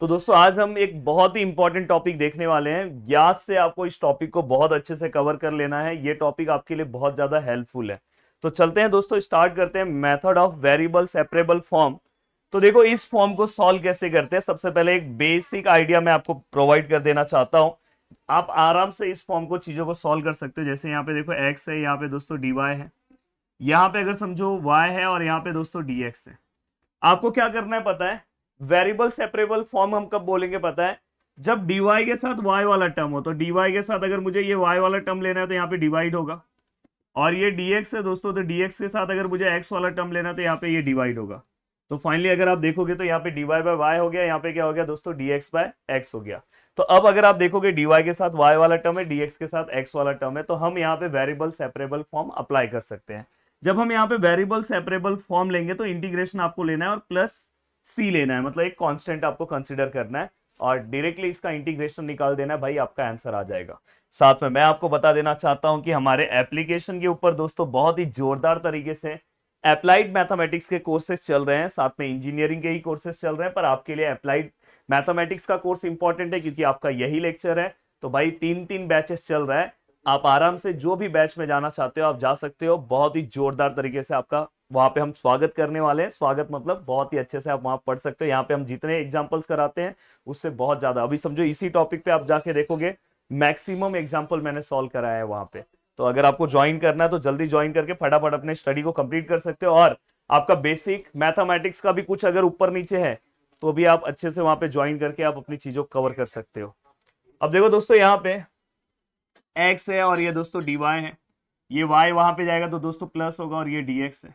तो दोस्तों आज हम एक बहुत ही इंपॉर्टेंट टॉपिक देखने वाले हैं याद से आपको इस टॉपिक को बहुत अच्छे से कवर कर लेना है ये टॉपिक आपके लिए बहुत ज्यादा हेल्पफुल है तो चलते हैं दोस्तों स्टार्ट करते हैं method of variable separable form तो देखो इस फॉर्म को सॉल्व कैसे करते हैं सबसे पहले एक बेसिक आइडिया मैं आपको प्रोवाइड कर देना चाहता हूं आप आराम से इस फॉर्म को चीजों को सॉल्व कर सकते हो जैसे यहाँ पे देखो एक्स है यहाँ पे दोस्तों डी वाई है यहाँ पे अगर समझो वाई है और यहाँ पे दोस्तों डी एक्स है आपको क्या करना है पता है वेरिएबल सेपरेबल फॉर्म हम कब बोलेंगे पता है जब डीवाई के साथ वाई वाला टर्म हो तो डीवाई के साथ अगर मुझे ये वाई वाला टर्म लेना है तो यहाँ पे डिवाइड होगा और ये डीएक्स है दोस्तों तो डीएक्स के साथ अगर मुझे एक्स वाला टर्म लेना है तो यहाँ पे ये डिवाइड होगा तो फाइनली अगर आप देखोगे तो यहाँ पे डीवाई बाय वाई हो गया यहाँ पे क्या हो गया दोस्तों डीएक्स बाय एक्स हो गया तो अब अगर आप देखोगे डीवाई के साथ वाई वाला टर्म है डीएक्स के साथ एक्स वाला टर्म है तो हम यहाँ पे वेरिएबल सेपरेबल फॉर्म अप्लाई कर सकते हैं जब हम यहाँ पे वेरिएबल सेपरेबल फॉर्म लेंगे तो इंटीग्रेशन आपको लेना है और प्लस सी लेना है मतलब एक कांस्टेंट आपको कंसिडर करना है और डायरेक्टली इसका इंटीग्रेशन निकाल देना है भाई आपका आंसर आ जाएगा साथ में मैं आपको बता देना चाहता हूं कि हमारे एप्लीकेशन के ऊपर दोस्तों बहुत ही जोरदार तरीके से अप्लाइड मैथमेटिक्स के कोर्सेज चल रहे हैं साथ में इंजीनियरिंग के ही कोर्सेज चल रहे हैं पर आपके लिए अप्लाइड मैथमेटिक्स का कोर्स इंपॉर्टेंट है क्योंकि आपका यही लेक्चर है तो भाई तीन तीन बैचेस चल रहा है आप आराम से जो भी बैच में जाना चाहते हो आप जा सकते हो बहुत ही जोरदार तरीके से आपका वहां पे हम स्वागत करने वाले हैं स्वागत मतलब बहुत ही अच्छे से आप वहां पढ़ सकते हो यहाँ पे हम जितने एग्जाम्पल्स कराते हैं उससे बहुत ज़्यादा अभी समझो इसी टॉपिक पे आप जाके देखोगे मैक्सिमम एग्जाम्पल मैंने सोल्व कराया है वहां पे तो अगर आपको ज्वाइन करना है तो जल्दी ज्वाइन करके फटाफट अपने स्टडी को कंप्लीट कर सकते हो और आपका बेसिक मैथमेटिक्स का भी कुछ अगर ऊपर नीचे है तो भी आप अच्छे से वहां पे ज्वाइन करके आप अपनी चीज़ों को कवर कर सकते हो अब देखो दोस्तों यहाँ पे एक्स है और ये दोस्तों डी है ये वाई वहां पे जाएगा तो दोस्तों प्लस होगा और ये डी एक्स है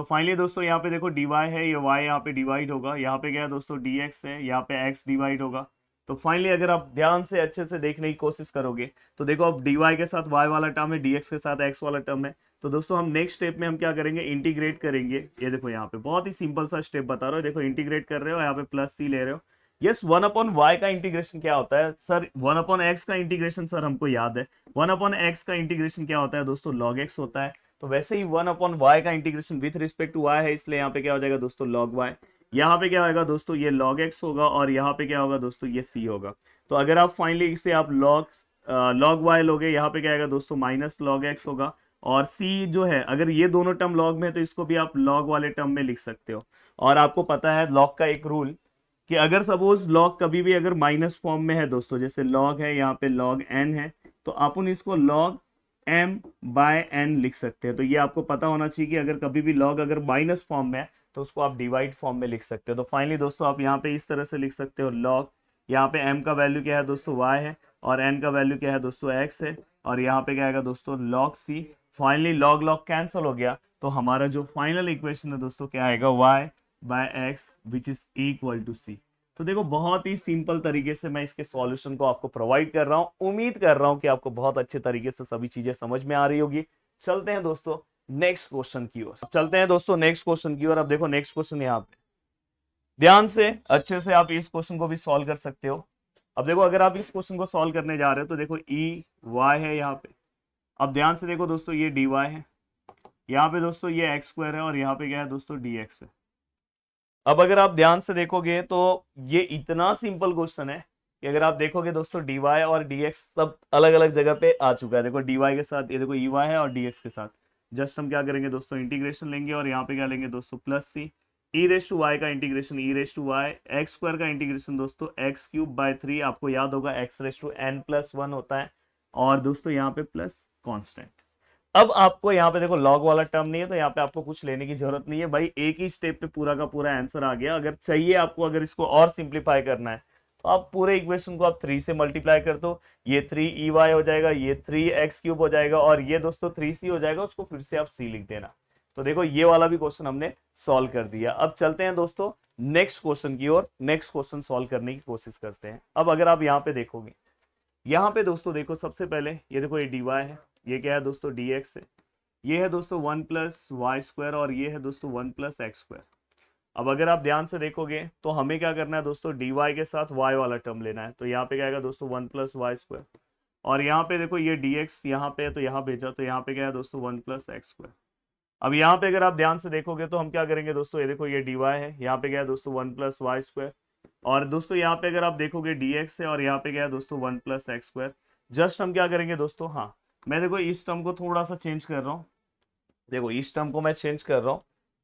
तो फाइनली दोस्तों यहाँ पे देखो डी है ये वाई यहाँ पे डिवाइड होगा यहाँ पे क्या दोस्तों डी है यहाँ पे एक्स डिवाइड होगा तो फाइनली अगर आप ध्यान से अच्छे से देखने की कोशिश करोगे तो देखो अब डीवाई के साथ वाई वाला टर्म है डीएक्स के साथ एक्स वाला टर्म है तो दोस्तों हम नेक्स्ट स्टेप में हम क्या करेंगे इंटीग्रेट करेंगे ये देखो यहाँ पे बहुत ही सिंपल सा स्टेप बता रहा हूँ देखो इंटीग्रेट कर रहे हो यहाँ पे प्लस सी ले रहे हो यस वन अपॉन वाई का इंटीग्रेशन क्या होता है सर वन अपॉन एक्स का इंटीग्रेशन सर हमको याद है वन अपॉन एक्स का इंटीग्रेशन क्या होता है दोस्तों लॉग एक्स होता है तो वैसे ही वन अपॉन वाई का integration with respect to y है इसलिए यहाँ पे क्या हो जाएगा दोस्तों लॉग वाई यहाँ पे क्या होगा दोस्तों ये लॉग एक्स होगा और यहाँ पे क्या होगा दोस्तों ये सी होगा तो अगर आप फाइनली इसे आप लॉग लॉग वाई लोगे यहाँ पे क्या आएगा दोस्तों माइनस लॉग एक्स होगा और सी जो है अगर ये दोनों टर्म लॉग में है तो इसको भी आप लॉग वाले टर्म में लिख सकते हो और आपको पता है लॉग का एक रूल कि अगर सपोज लॉग कभी भी अगर माइनस फॉर्म में है दोस्तों जैसे लॉग है यहाँ पे लॉग एन है तो आप उन इसको लॉग एम बाय एन लिख सकते हैं तो ये आपको पता होना चाहिए कि अगर कभी भी लॉग अगर माइनस फॉर्म में है तो उसको आप डिवाइड फॉर्म में लिख सकते हो तो फाइनली दोस्तों आप यहाँ पे इस तरह से लिख सकते हो लॉग यहाँ पे एम का वैल्यू क्या है दोस्तों वाई है और एन का वैल्यू क्या है दोस्तों एक्स है और यहाँ पे क्या आएगा दोस्तों log c finally log log cancel हो गया तो हमारा जो फाइनल इक्वेशन है दोस्तों क्या आएगा y by x which is equal to c तो देखो बहुत ही सिंपल तरीके से मैं इसके सॉल्यूशन को आपको प्रोवाइड कर रहा हूं उम्मीद कर रहा हूँ कि आपको बहुत अच्छे तरीके से सभी चीजें समझ में आ रही होगी चलते हैं दोस्तों नेक्स्ट क्वेश्चन की ओर चलते हैं दोस्तों नेक्स्ट क्वेश्चन की ओर अब देखो नेक्स्ट क्वेश्चन यहाँ पे ध्यान से अच्छे से आप इस क्वेश्चन को भी सॉल्व कर सकते हो अब देखो अगर आप इस क्वेश्चन को सॉल्व करने जा रहे हो तो देखो ई e, वाई है यहाँ पे अब ध्यान से देखो दोस्तों ये डी वाई है यहाँ पे दोस्तों ये एक्स स्क्वायर है और यहाँ पे क्या है दोस्तों डी एक्स है अब अगर आप ध्यान से देखोगे तो ये इतना सिंपल क्वेश्चन है कि अगर आप देखोगे दोस्तों डीवाई और डी एक्स सब अलग अलग जगह पे आ चुका है देखो डीवाई के साथ ये देखो ई है और डी के साथ जस्ट हम क्या करेंगे दोस्तों इंटीग्रेशन लेंगे और यहाँ पे क्या लेंगे दोस्तों plus c e raise to y का integration e raise to y x square का इंटीग्रेशन दोस्तों एक्स क्यूब बाय थ्री आपको याद होगा x raise to n plus one होता है और दोस्तों यहाँ पे प्लस कॉन्स्टेंट अब आपको यहाँ पे देखो लॉग वाला टर्म नहीं है तो यहाँ पे आपको कुछ लेने की जरूरत नहीं है भाई एक ही स्टेप पे पूरा का पूरा आंसर आ गया अगर चाहिए आपको अगर इसको और सिंप्लीफाई करना है तो आप पूरे इक्वेशन को आप थ्री से मल्टीप्लाई कर दो ये थ्री ई वाई हो जाएगा ये थ्री एक्स क्यूब हो जाएगा और ये दोस्तों थ्री सी हो जाएगा उसको फिर से आप सी लिख देना तो देखो ये वाला भी क्वेश्चन हमने सॉल्व कर दिया अब चलते हैं दोस्तों नेक्स्ट क्वेश्चन की ओर नेक्स्ट क्वेश्चन सॉल्व करने की कोशिश करते हैं अब अगर आप यहाँ पे देखोगे यहाँ पे दोस्तों देखो सबसे पहले ये देखो ये डी वाई है ये क्या है दोस्तों डी एक्स है ये है दोस्तों वन प्लस वाई स्क्वायर और ये है दोस्तों वन प्लस एक्स स्क्वायर अब अगर आप ध्यान से देखोगे तो हमें क्या करना है दोस्तों डी वाई के साथ वाई वाला टर्म लेना है तो यहाँ पे क्या आएगा दोस्तों वन प्लस वाई स्क्वायर और यहाँ पे देखो ये डी एक्स यहाँ पे तो यहाँ भेजा तो यहाँ पे क्या है दोस्तों वन प्लस एक्स स्क्वायर अब यहाँ पे अगर आप ध्यान से देखोगे तो हम क्या करेंगे दोस्तों ये देखो ये डी वाई है यहाँ पे क्या है दोस्तों वन प्लस वाई स्क्वायर और दोस्तों यहाँ पे अगर आप देखोगे डी एक्स है और यहाँ पे क्या है दोस्तों one plus x square just हम क्या करेंगे दोस्तों हाँ मैं देखो इस टर्म को थोड़ा सा चेंज कर रहा हूँ देखो इस टर्म को मैं चेंज कर रहा हूँ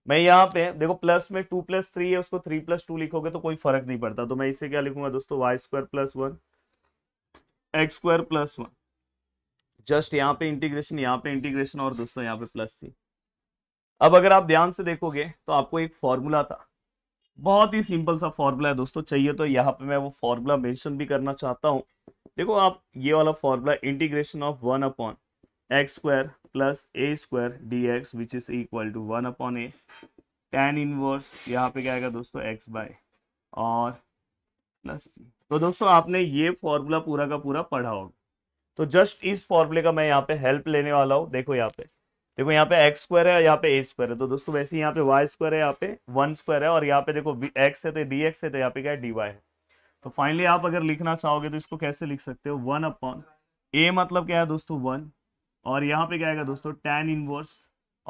मैं यहाँ पे देखो प्लस में टू प्लस थ्री है उसको थ्री प्लस टू लिखोगे तो कोई फर्क नहीं पड़ता तो मैं इसे क्या लिखूंगा दोस्तों y square plus one x square plus one just यहाँ पे इंटीग्रेशन यहाँ पे इंटीग्रेशन और दोस्तों यहाँ पे प्लस थी अब अगर आप ध्यान से देखोगे तो आपको एक फॉर्मूला था बहुत ही सिंपल सा फॉर्मूला है दोस्तों चाहिए तो यहाँ पे मैं वो फॉर्मूला मेंशन भी करना चाहता हूँ देखो आप ये वाला formula integration of one upon x square plus a square d x which is equal to one upon a tan inverse यहाँ पे क्या आएगा दोस्तों एक्स बाय और प्लस तो दोस्तों आपने ये फॉर्मूला पूरा का पूरा पढ़ा होगा तो जस्ट इस फॉर्मूले का मैं यहाँ पे हेल्प लेने वाला हूँ देखो यहाँ पे देखो यहाँ पे एक्स स्क्वायर है यहाँ पे ए स्क्वायर है तो दोस्तों वैसे यहाँ पे वाई स्क्वायर है यहाँ पे वन स्क्वायर है और यहाँ पे देखो एक्स है तो डी एक्स है तो यहाँ पे क्या है डी वाई है तो फाइनली आप अगर लिखना चाहोगे तो इसको कैसे लिख सकते हो वन अपॉन ए मतलब क्या है दोस्तों वन और यहाँ पे क्या आएगा दोस्तों टेन इनवर्स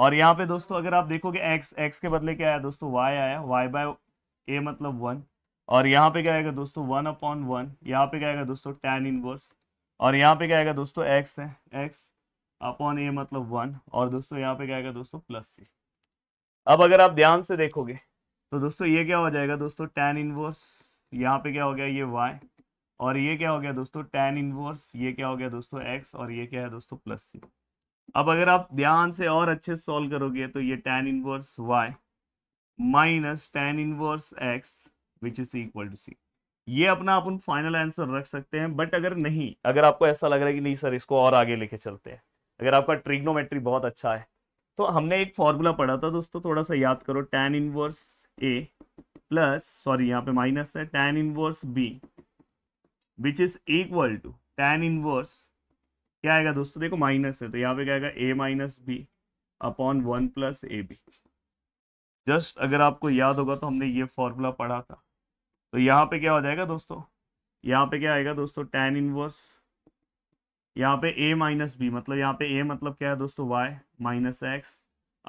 और यहाँ पे दोस्तों अगर आप देखोगे एक्स एक्स के बदले क्या आया दोस्तों वाई आया वाई बाय ए मतलब वन और यहाँ पे क्या आएगा दोस्तों वन अपॉन वन यहाँ पे क्या आएगा दोस्तों टेन इनवर्स और यहाँ पे क्या आएगा दोस्तों एक्स है एक्स अपॉन ए मतलब वन और दोस्तों यहाँ पे क्या आएगा दोस्तों प्लस सी अब अगर आप ध्यान से देखोगे तो दोस्तों ये क्या हो जाएगा दोस्तों टेन इनवर्स यहाँ पे क्या हो गया ये वाई और ये क्या हो गया दोस्तों टेन इनवर्स ये क्या हो गया दोस्तों एक्स और ये क्या है दोस्तों प्लस सी अब अगर आप ध्यान से और अच्छे से सॉल्व करोगे तो ये tan inverse y minus tan inverse x which is equal to c ये अपना अपन फाइनल आंसर रख सकते हैं बट अगर नहीं अगर आपको ऐसा लग रहा है कि नहीं सर इसको और आगे लेके चलते हैं अगर आपका ट्रिग्नोमेट्री बहुत अच्छा है तो हमने एक फॉर्मूला पढ़ा था दोस्तों थोड़ा सा याद करो tan inverse a plus sorry यहाँ पे माइनस है tan inverse b which is equal to tan inverse क्या आएगा दोस्तों देखो माइनस है तो यहाँ पे क्या आएगा a minus b upon one plus a b just अगर आपको याद होगा तो हमने ये फॉर्मूला पढ़ा था तो यहाँ पे क्या हो जाएगा दोस्तों यहाँ पे क्या आएगा दोस्तों टेन इनवर्स यहाँ पे a माइनस बी मतलब यहाँ पे a मतलब क्या है दोस्तों y minus x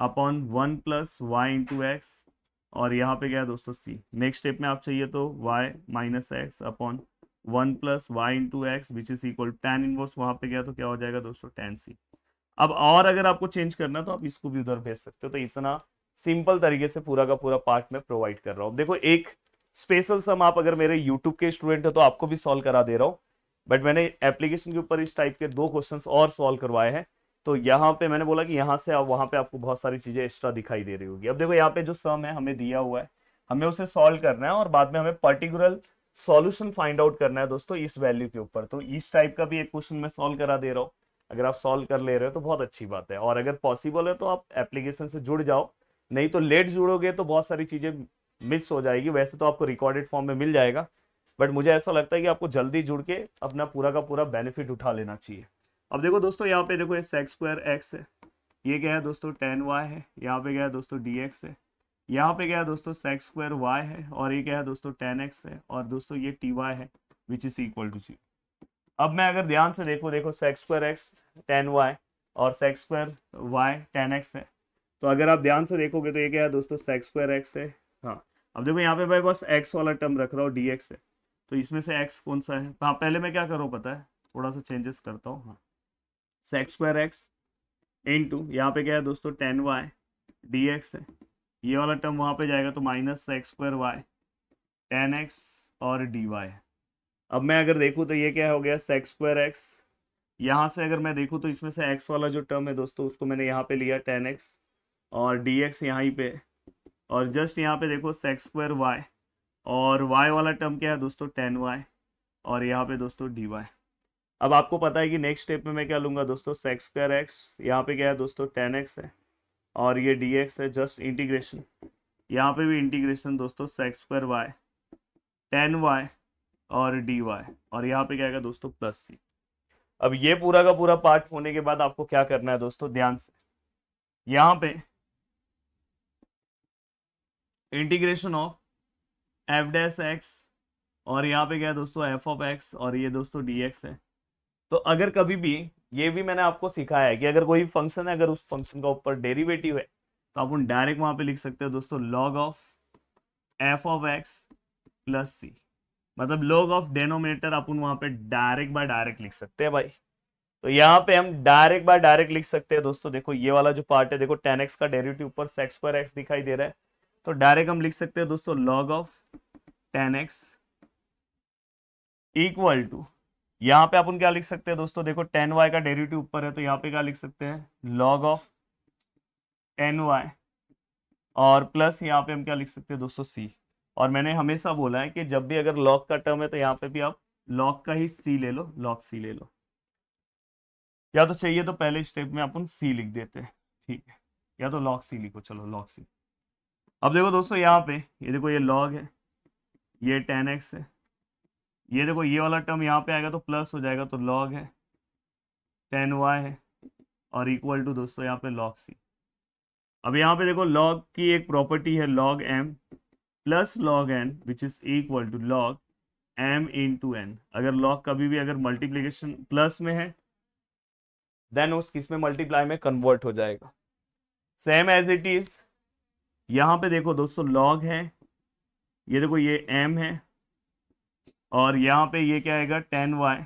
upon one plus y into x और यहाँ पे क्या है दोस्तों सी नेक्स्ट स्टेप में आप चाहिए तो y minus x upon one plus y to x which is equal tan inverse वहाँ पे गया तो क्या हो जाएगा दोस्तों टेन सी अब और अगर आपको चेंज करना तो आप इसको भी उधर भेज सकते हो तो इतना सिंपल तरीके से पूरा का पूरा पार्ट में प्रोवाइड कर रहा हूँ देखो एक स्पेशल सम आप अगर मेरे यूट्यूब के स्टूडेंट हो तो आपको भी सॉल्व करा दे रहा हूँ बट मैंने एप्लीकेशन के ऊपर इस टाइप के दो क्वेश्चन और सॉल्व करवाए हैं तो यहाँ पे मैंने बोला कि यहाँ से आप वहाँ पे आपको बहुत सारी चीजें एक्स्ट्रा दिखाई दे रही होगी अब देखो यहाँ पे जो सम है हमें दिया हुआ है हमें उसे सॉल्व करना है और बाद में हमें पर्टिकुलर सॉल्यूशन फाइंड आउट करना है दोस्तों इस वैल्यू के ऊपर तो इस टाइप का भी एक क्वेश्चन मैं सॉल्व करा दे रहा हूँ अगर आप सॉल्व कर ले रहे हो तो बहुत अच्छी बात है और अगर पॉसिबल है तो आप एप्लीकेशन से जुड़ जाओ नहीं तो लेट जुड़ोगे तो बहुत सारी चीजें मिस हो जाएगी वैसे तो आपको रिकॉर्डेड फॉर्म में मिल जाएगा बट मुझे ऐसा लगता है कि आपको जल्दी जुड़ के अपना पूरा का पूरा बेनिफिट उठा लेना चाहिए अब देखो दोस्तों यहाँ पे देखो सेक्स स्क्वायर एक्स है ये क्या है दोस्तों टेन वाई है यहाँ पे क्या है दोस्तों डी एक्स है यहाँ पे क्या है दोस्तों सेक्स स्क्वायर वाई है और ये क्या है दोस्तों टेन एक्स है और दोस्तों ये टी वाई है which is equal to c अब मैं अगर ध्यान से देखो देखो sec square x tan y और sec square y tan x है तो अगर आप ध्यान से देखोगे तो ये क्या है दोस्तों सेक्स स्क्वायर एक्स है हाँ अब देखो यहाँ पे भाई बस एक्स वाला टर्म रख रहा हूँ डी एक्स है तो इसमें से एक्स कौन सा है हाँ पहले मैं क्या करूँ पता है थोड़ा सा चेंजेस करता हूँ हाँ sec square x into यहाँ पे क्या है दोस्तों टेन वाई डी एक्स है ये वाला टर्म वहाँ पे जाएगा तो minus sec square y tan x और डी वाई अब मैं अगर देखूँ तो ये क्या हो गया सेक्स स्क्वायर एक्स यहाँ से अगर मैं देखूँ तो इसमें से एक्स वाला जो टर्म है दोस्तों उसको मैंने यहाँ पे लिया टेन एक्स और डी एक्स यहाँ पे और जस्ट यहाँ पे देखो सेक्स स्क्वायर वाई और वाई वाला टर्म क्या है दोस्तों टेन वाई और यहाँ पे दोस्तों डी वाई अब आपको पता है कि नेक्स्ट स्टेप में मैं क्या लूंगा दोस्तों सेक्स स्क्वायर एक्स यहाँ पे क्या है दोस्तों टेन एक्स है और ये डी एक्स है जस्ट इंटीग्रेशन यहाँ पे भी इंटीग्रेशन दोस्तों sec square y tan y और डी वाई और यहाँ पे क्या है दोस्तों प्लस सी अब ये पूरा का पूरा पार्ट होने के बाद आपको क्या करना है दोस्तों ध्यान से यहाँ पे integration of f dash x और यहाँ पे क्या है दोस्तों एफ ऑफ एक्स और ये दोस्तों डी एक्स है तो अगर कभी भी ये भी मैंने आपको सिखाया है कि अगर कोई फंक्शन है अगर उस फंक्शन का ऊपर डेरिवेटिव है तो आप डायरेक्ट वहां पे लिख सकते हो दोस्तों log of f of x plus c मतलब लॉग ऑफ डेनोमिनेटर आप वहां पे डायरेक्ट बाय डायरेक्ट लिख सकते हैं भाई तो यहाँ पे हम डायरेक्ट बाय डायरेक्ट लिख सकते हैं दोस्तों देखो ये वाला जो पार्ट है देखो टेन एक्स का डेरिवेटिव ऊपर सेक्स पर एक्स दिखाई दे रहा है तो डायरेक्ट हम लिख सकते हैं दोस्तों log of tan x equal to यहाँ पे अपन क्या लिख सकते हैं दोस्तों देखो टेन वाई का डेरिवेटिव ऊपर है तो यहाँ पे क्या लिख सकते हैं लॉग ऑफ टेन वाई और प्लस यहाँ पे हम क्या लिख सकते हैं दोस्तों सी और मैंने हमेशा बोला है कि जब भी अगर लॉग का टर्म है तो यहाँ पे भी आप लॉग का ही सी ले लो लॉग सी ले लो या तो चाहिए तो पहले स्टेप में अपन सी लिख देते हैं ठीक है या तो लॉग सी लिखो चलो लॉग सी अब देखो दोस्तों यहाँ पे ये देखो ये लॉग है ये टेन एक्स है ये देखो ये वाला टर्म यहाँ पे आएगा तो प्लस हो जाएगा तो लॉग है टेन वाई है और इक्वल टू दोस्तों यहाँ पे लॉग सी अब यहाँ पे देखो लॉग की एक प्रॉपर्टी है log m plus log n which is equal to log m into n अगर लॉग कभी भी अगर मल्टीप्लीकेशन प्लस में है देन उस किस में मल्टीप्लाई में कन्वर्ट हो जाएगा सेम एज इट इज यहाँ पे देखो दोस्तों लॉग है ये देखो ये एम है और यहाँ पे ये क्या आएगा टेन वाई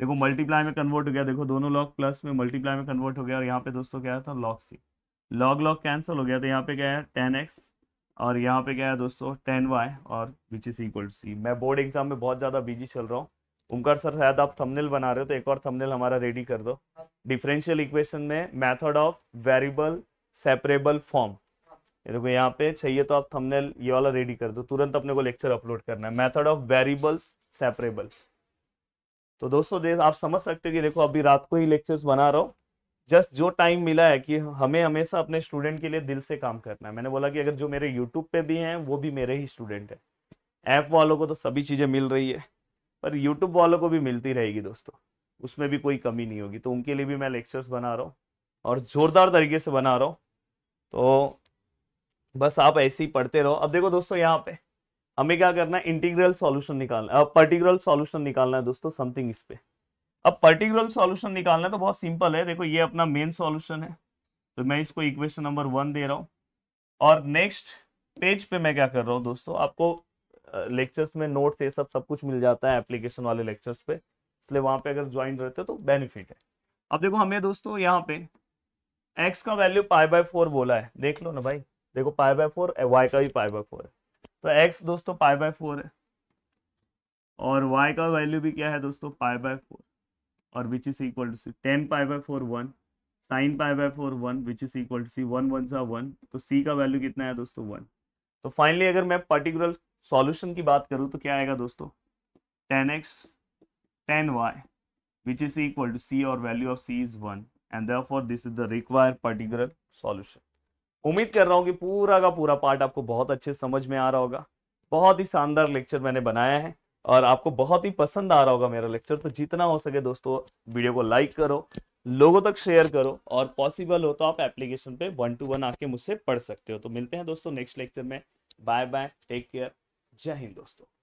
देखो मल्टीप्लाई में कन्वर्ट हो गया देखो दोनों लॉग प्लस में मल्टीप्लाई में कन्वर्ट हो गया और यहाँ पे दोस्तों क्या था log c log log cancel हो गया तो यहाँ पे क्या है टेन एक्स और यहाँ पे क्या है दोस्तों टेन वाई और which is equal to c मैं बोर्ड एग्जाम में बहुत ज़्यादा बिजी चल रहा हूँ उमकर सर शायद आप थंबनेल बना रहे हो तो एक और थंबनेल हमारा रेडी कर दो डिफरेंशियल इक्वेशन में method of variable separable form ये देखो यहाँ पे चाहिए तो आप थंबनेल ये वाला रेडी कर दो तुरंत अपने को लेक्चर अपलोड करना है मेथड ऑफ वेरिएबल्स सेपरेबल तो दोस्तों आप समझ सकते हो कि देखो अभी रात को ही लेक्चर्स बना रहा हूँ जस्ट जो टाइम मिला है कि हमें हमेशा अपने स्टूडेंट के लिए दिल से काम करना है मैंने बोला कि अगर जो मेरे यूट्यूब पे भी हैं वो भी मेरे ही स्टूडेंट है ऐप वालों को तो सभी चीज़ें मिल रही है पर यूट्यूब वालों को भी मिलती रहेगी दोस्तों उसमें भी कोई कमी नहीं होगी तो उनके लिए भी मैं लेक्चर्स बना रहा हूँ और ज़ोरदार तरीके से बना रहा हूँ तो बस आप ऐसे ही पढ़ते रहो अब देखो दोस्तों यहाँ पे हमें क्या करना है इंटीग्रल सॉल्यूशन निकालना है पर्टिकुलर सॉल्यूशन निकालना है दोस्तों समथिंग इस पे अब पर्टिकुलर सॉल्यूशन निकालना है तो बहुत सिंपल है देखो ये अपना मेन सॉल्यूशन है तो मैं इसको इक्वेशन नंबर वन दे रहा हूँ और नेक्स्ट पेज पे मैं क्या कर रहा हूँ दोस्तों आपको लेक्चर्स में नोट्स ये सब सब कुछ मिल जाता है एप्लीकेशन वाले लेक्चर्स पे इसलिए वहाँ पे अगर ज्वाइन रहते हो तो बेनिफिट है अब देखो हमें दोस्तों यहाँ पे एक्स का वैल्यू पाई बाय फोर बोला है देख लो ना भाई देखो पाई बाय फोर वाई का भी पाई बाय फोर है तो एक्स दोस्तों पाई बाय फोर है और वाई का वैल्यू भी क्या है दोस्तों पाई बाय फोर और which is equal to C ten pi by four one sine pi by four one which is equal to C one one सा वन तो सी का वैल्यू कितना है दोस्तों वन तो फाइनली अगर मैं पर्टिकुलर सॉल्यूशन की बात करूं तो क्या आएगा दोस्तों tan x tan y which is equal to c और value of c is one and therefore this is the required particular solution उम्मीद कर रहा हूँ कि पूरा का पूरा पार्ट आपको बहुत अच्छे समझ में आ रहा होगा बहुत ही शानदार लेक्चर मैंने बनाया है और आपको बहुत ही पसंद आ रहा होगा मेरा लेक्चर तो जितना हो सके दोस्तों वीडियो को लाइक करो लोगों तक शेयर करो और पॉसिबल हो तो आप एप्लीकेशन पे वन टू वन आके मुझसे पढ़ सकते हो तो मिलते हैं दोस्तों नेक्स्ट लेक्चर में बाय बाय टेक केयर जय हिंद दोस्तों